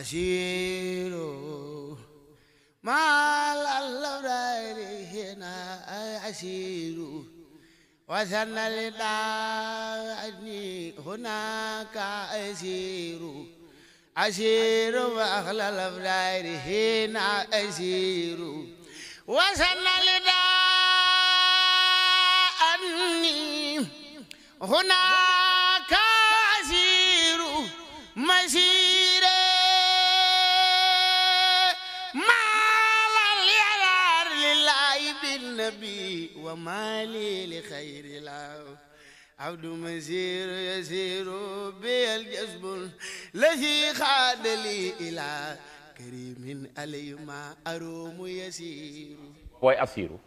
أسير مع الأبرار هنا أسير وثنى لدعني هناك أسير أسير وأهل الأبرار هنا أسير وثنى لدعني هناك النبي ومالي لخير العون عبد مزير يزير بي الجزب الذي خاد لي إلى كريم علي ما أروم يسير ويأسير